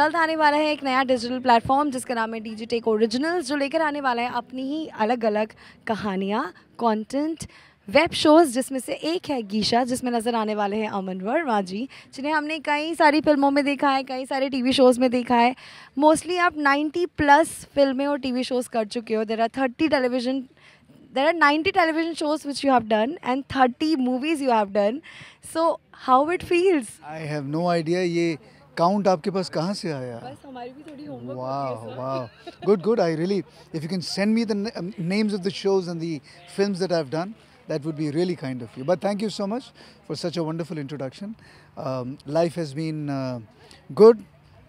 जल्द आने वाला है एक नया डिजिटल प्लेटफॉर्म जिसका नाम है डी टेक ओरिजिनल्स जो लेकर आने वाला है अपनी ही अलग अलग कहानियाँ कॉन्टेंट वेब शोज़ जिसमें से एक है गीशा जिसमें नज़र आने वाले हैं अमन वर्मा जी जिन्हें हमने कई सारी फिल्मों में देखा है कई सारे टीवी शोज़ में देखा है मोस्टली आप 90 प्लस फिल्में और टीवी शोज़ कर चुके हो there are thirty television there are 90 television shows which you have done and 30 movies you have done so how it feels I have no idea ये काउंट आपके पास कहाँ से आया good good I really if you can send me the of the shows and the film done that would be really kind of you but thank you so much for such a wonderful introduction life has been good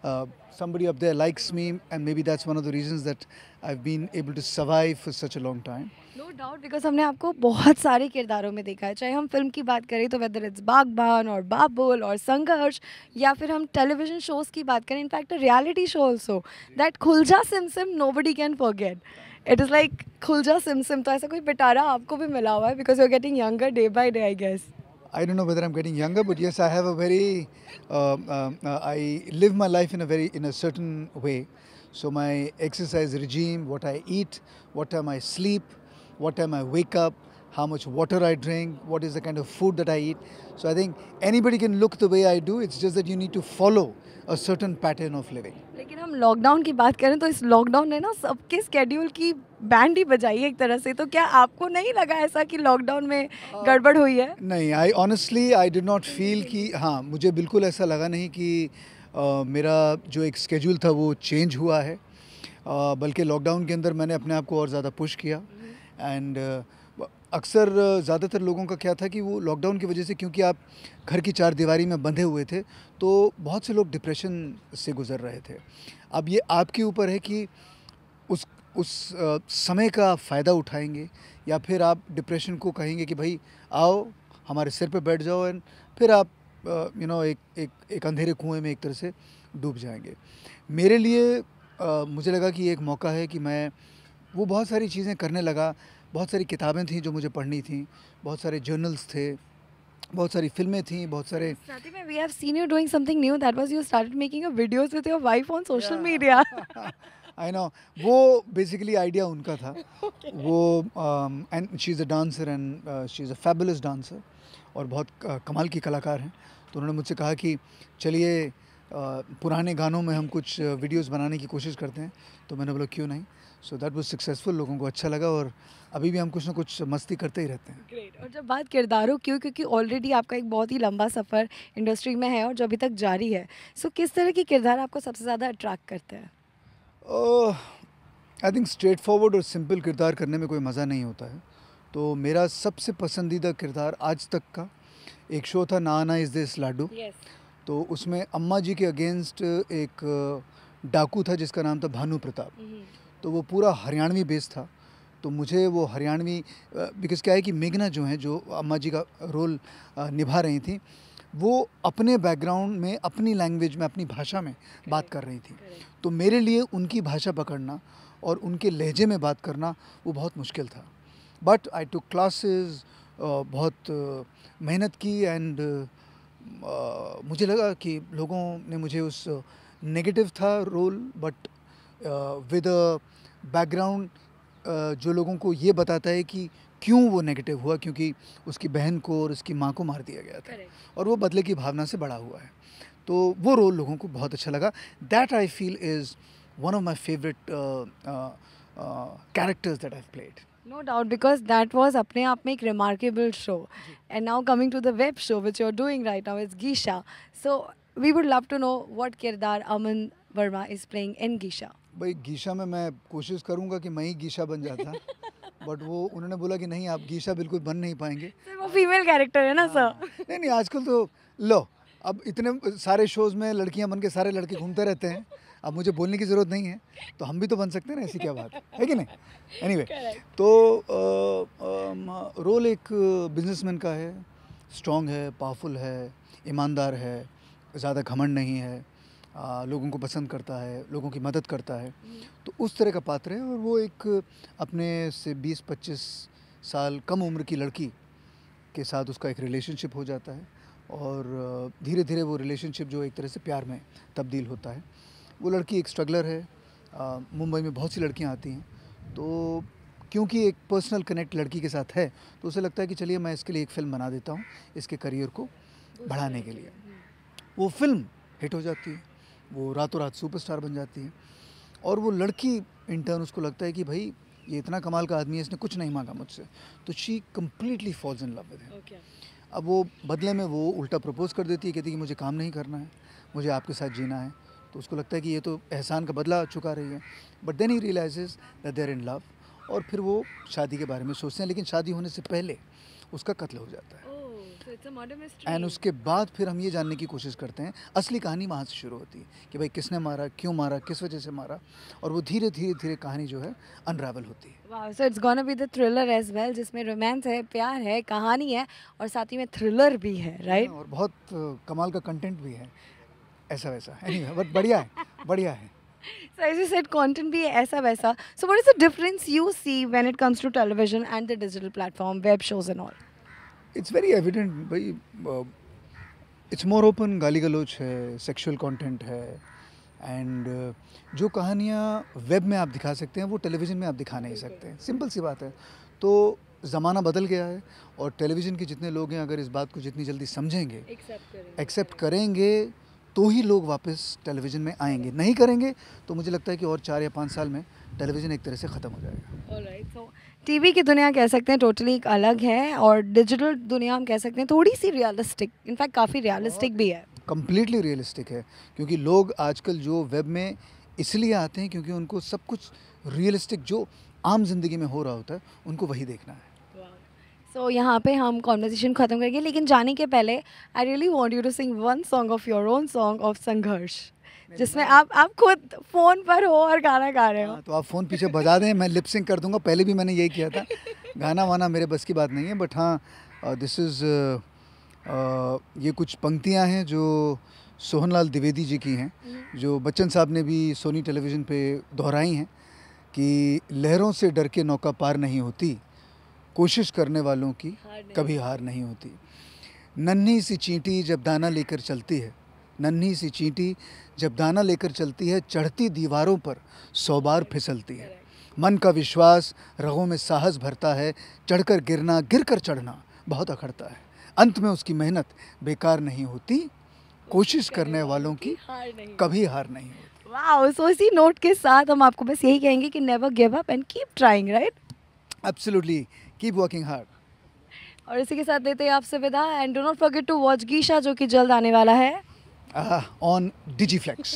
Uh, somebody up there likes me and maybe that's one of the reasons that I've been able to survive for such a long time. No doubt because हमने आपको बहुत सारे किरदारों में देखा है चाहे हम फिल्म की बात करें तो वेदर it's बागबान और बाबुल और संघर्ष या फिर हम टेलीविजन शोज़ की बात करें in fact reality show also that Khulja Sim nobody can forget it is like Khulja Simsim तो ऐसा कोई पिटारा आपको भी मिला हुआ है because you are getting younger day by day I guess I don't know whether I'm getting younger, but yes, I have a very, uh, uh, uh, I live my life in a very, in a certain way. So my exercise regime, what I eat, what time I sleep, what time I wake up, how much water I drink, what is the kind of food that I eat. So I think anybody can look the way I do. It's just that you need to follow a certain pattern of living. लेकिन हम lockdown की बात करें तो इस lockdown ने ना सबके स्केड्यूल की बैंड ही बजाई एक तरह से तो क्या आपको नहीं लगा ऐसा कि लॉकडाउन में uh, गड़बड़ हुई है नहीं I honestly I did not feel कि हाँ मुझे बिल्कुल ऐसा लगा नहीं कि uh, मेरा जो एक स्केड्यूल था वो चेंज हुआ है uh, बल्कि लॉकडाउन के अंदर मैंने अपने आप को और ज़्यादा पुश किया एंड mm -hmm. अक्सर ज़्यादातर लोगों का क्या था कि वो लॉकडाउन की वजह से क्योंकि आप घर की चार दीवारी में बंधे हुए थे तो बहुत से लोग डिप्रेशन से गुज़र रहे थे अब ये आपके ऊपर है कि उस उस समय का फ़ायदा उठाएंगे या फिर आप डिप्रेशन को कहेंगे कि भाई आओ हमारे सिर पे बैठ जाओ एंड फिर आप यू नो एक एक एक अंधेरे कुएं में एक तरह से डूब जाएंगे मेरे लिए आ, मुझे लगा कि एक मौका है कि मैं वो बहुत सारी चीज़ें करने लगा बहुत सारी किताबें थीं जो मुझे पढ़नी थी बहुत सारे जर्नल्स थे बहुत सारी फिल्में थी बहुत सारे आई नो वो बेसिकली आइडिया उनका था वो and she is a dancer and she is a fabulous dancer और बहुत uh, कमाल की कलाकार हैं तो उन्होंने मुझसे कहा कि चलिए पुराने गानों में हम कुछ वीडियोस बनाने की कोशिश करते हैं तो मैंने बोला क्यों नहीं सो दैट वाज सक्सेसफुल लोगों को अच्छा लगा और अभी भी हम कुछ ना कुछ मस्ती करते ही रहते हैं और जब बात किरदारों की क्योंकि ऑलरेडी आपका एक बहुत ही लंबा सफ़र इंडस्ट्री में है और जो अभी तक जारी है सो so, किस तरह के किरदार आपको सबसे ज़्यादा अट्रैक्ट करते हैं आई थिंक स्ट्रेट फॉरवर्ड और सिंपल किरदार करने में कोई मज़ा नहीं होता है तो मेरा सबसे पसंदीदा किरदार आज तक का एक शो था ना ना इज़ दिस लाडू yes. तो उसमें अम्मा जी के अगेंस्ट एक डाकू था जिसका नाम था भानु प्रताप हम्म। तो वो पूरा हरियाणवी बेस था तो मुझे वो हरियाणवी बिकॉज क्या है कि मेघना जो है जो अम्मा जी का रोल निभा रही थी वो अपने बैकग्राउंड में अपनी लैंग्वेज में अपनी भाषा में बात कर रही थी तो मेरे लिए उनकी भाषा पकड़ना और उनके लहजे में बात करना वो बहुत मुश्किल था बट आई टू क्लासेस बहुत मेहनत की एंड uh, मुझे लगा कि लोगों ने मुझे उस नेगेटिव था रोल बट विद बैकग्राउंड जो लोगों को ये बताता है कि क्यों वो नेगेटिव हुआ क्योंकि उसकी बहन को और उसकी माँ को मार दिया गया था और वो बदले की भावना से बड़ा हुआ है तो वो रोल लोगों को बहुत अच्छा लगा that I feel is one of my favourite characters that I played no doubt because that was अपने आप में एक remarkable show and now coming to the web show which you doing right now is Geisha so we would love to know what किरदार Aman Varma is playing in Geisha भाई Geisha में मैं कोशिश करूंगा कि मैं ही गीशा बन जाता बट वो उन्होंने बोला कि नहीं आप गीशा बिल्कुल बन नहीं पाएंगे वो फीमेल कैरेक्टर है ना सर हाँ। नहीं नहीं आजकल तो लो अब इतने सारे शोज में लड़कियां बन के सारे लड़के घूमते रहते हैं अब मुझे बोलने की ज़रूरत नहीं है तो हम भी तो बन सकते हैं ना ऐसी क्या बात है कि नहीं एनी anyway, तो रोल एक बिजनेसमैन का है स्ट्रॉन्ग है पावरफुल है ईमानदार है ज़्यादा घमंड नहीं है आ, लोगों को पसंद करता है लोगों की मदद करता है हम्म। तो उस तरह का पात्र है और वो एक अपने से 20-25 साल कम उम्र की लड़की के साथ उसका एक रिलेशनशिप हो जाता है और धीरे धीरे वो रिलेशनशिप जो एक तरह से प्यार में तब्दील होता है वो लड़की एक स्ट्रगलर है मुंबई में बहुत सी लड़कियाँ आती हैं तो क्योंकि एक पर्सनल कनेक्ट लड़की के साथ है तो उसे लगता है कि चलिए मैं इसके लिए एक फ़िल्म बना देता हूँ इसके करियर को बढ़ाने के लिए वो फिल्म हिट हो जाती है वो रातों रात सुपरस्टार बन जाती है और वो लड़की इंटर्न उसको लगता है कि भाई ये इतना कमाल का आदमी है इसने कुछ नहीं मांगा मुझसे तो she completely falls in love with him अब वो बदले में वो उल्टा प्रपोज़ कर देती है कहती है कि मुझे काम नहीं करना है मुझे आपके साथ जीना है तो उसको लगता है कि ये तो एहसान का बदला चुका रही है but then he realize that they're in love और फिर वो शादी के बारे में सोचते हैं लेकिन शादी होने से पहले उसका कत्ल हो जाता है एंड oh, उसके बाद फिर हम ये जानने की कोशिश करते हैं असली कहानी वहाँ से शुरू होती है कि भाई किसने मारा क्यों मारा किस वजह से मारा और वो धीरे धीरे धीरे कहानी जो है अनरावल होती है so it's gonna be the thriller as well जिसमें रोमांस है प्यार है कहानी है और साथ ही में थ्रिलर भी है राइट right? हाँ, और बहुत कमाल का कंटेंट भी है ऐसा वैसा anyway, बट बढ़िया है बढ़िया है so as you said content भी ऐसा वैसा so what is the difference you see when it comes to television and the digital platform web shows and all it's very evident भाई इट्स मोर ओपन गाली गलोच है sexual content है and uh, जो कहानियाँ वेब में आप दिखा सकते हैं वो टेलीविज़न में आप दिखा नहीं सकते सिंपल सी बात है तो ज़माना बदल गया है और टेलीविज़न के जितने लोग हैं अगर इस बात को जितनी जल्दी समझेंगे एक्सेप्ट करेंगे तो ही लोग वापस टेलीविज़न में आएंगे नहीं करेंगे तो मुझे लगता है कि और चार या पाँच साल में टेलीविज़न एक तरह से ख़त्म हो जाएगा टीवी की दुनिया कह सकते हैं टोटली एक अलग है और डिजिटल दुनिया हम कह सकते हैं थोड़ी सी रियलिस्टिक इनफैक्ट काफ़ी रियलिस्टिक भी है कम्प्लीटली रियलिस्टिक है क्योंकि लोग आजकल जो वेब में इसलिए आते हैं क्योंकि उनको सब कुछ रियलिस्टिक जो आम जिंदगी में हो रहा होता है उनको वही देखना है सो so, यहाँ पे हम कॉन्वर्जेशन ख़त्म करेंगे लेकिन जाने के पहले I really want you to sing one song of your own song of संघर्ष जिसमें आप आप खुद फ़ोन पर हो और गाना गा रहे हो हाँ, तो आप फ़ोन पीछे बजा दें मैं लिप सिंग कर दूंगा पहले भी मैंने यही किया था गाना वाना मेरे बस की बात नहीं है बट हाँ this uh, is uh, uh, ये कुछ पंक्तियाँ हैं जो सोहनलाल द्विवेदी जी की हैं हम्म। जो बच्चन साहब ने भी सोनी टेलीविज़न पे दोहराई हैं कि लहरों से डर के नौका पार नहीं होती कोशिश करने वालों की कभी हार नहीं होती नन्ही सी चींटी जब दाना लेकर चलती है नन्ही सी चींटी जब दाना लेकर चलती है चढ़ती दीवारों पर सौ बार फिसलती है मन का विश्वास रगों में साहस भरता है चढ़कर गिरना गिर कर चढ़ना बहुत अखड़ता है अंत में उसकी मेहनत बेकार नहीं होती कोशिश करने वालों की कभी हार नहीं होती सो इसी नोट के साथ हम आपको बस यही कहेंगे कि never give up and keep trying right absolutely keep working hard और इसी के साथ लेते हैं आपसे विदा and do not forget to watch Geisha जो कि जल्द आने वाला है ऑन डिजीफ्लेक्स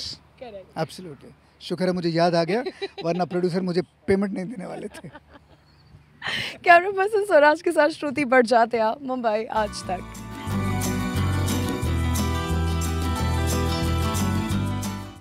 एब्सोल्युटली शुक्र है मुझे याद आ गया वरना प्रोड्यूसर मुझे पेमेंट नहीं देने वाले थे कैमरा पर्सन स्वराज के साथ श्रुति बढ़ जाते हैं मुंबई आज तक